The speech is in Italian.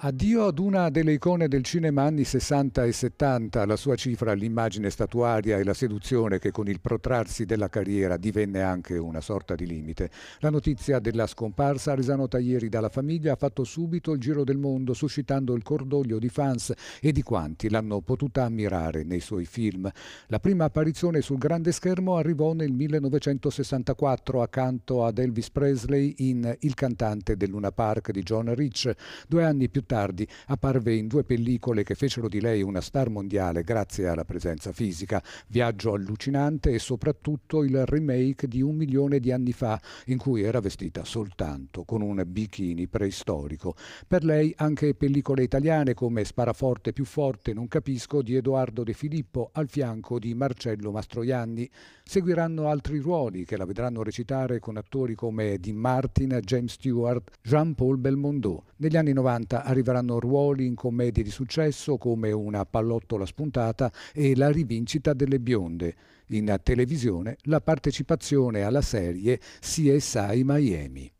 Addio ad una delle icone del cinema anni 60 e 70, la sua cifra all'immagine statuaria e la seduzione che con il protrarsi della carriera divenne anche una sorta di limite. La notizia della scomparsa risanuta ieri dalla famiglia ha fatto subito il giro del mondo, suscitando il cordoglio di fans e di quanti l'hanno potuta ammirare nei suoi film. La prima apparizione sul grande schermo arrivò nel 1964 accanto ad Elvis Presley in Il cantante del Luna Park di John Rich. Due anni più tardi apparve in due pellicole che fecero di lei una star mondiale grazie alla presenza fisica, Viaggio allucinante e soprattutto il remake di un milione di anni fa in cui era vestita soltanto con un bikini preistorico. Per lei anche pellicole italiane come Sparaforte più forte non capisco di Edoardo De Filippo al fianco di Marcello Mastroianni. Seguiranno altri ruoli che la vedranno recitare con attori come Dean Martin, James Stewart, Jean-Paul Belmondo. Negli anni 90 arrivò arriveranno ruoli in commedie di successo come Una pallottola spuntata e La rivincita delle bionde. In televisione la partecipazione alla serie CSI Miami.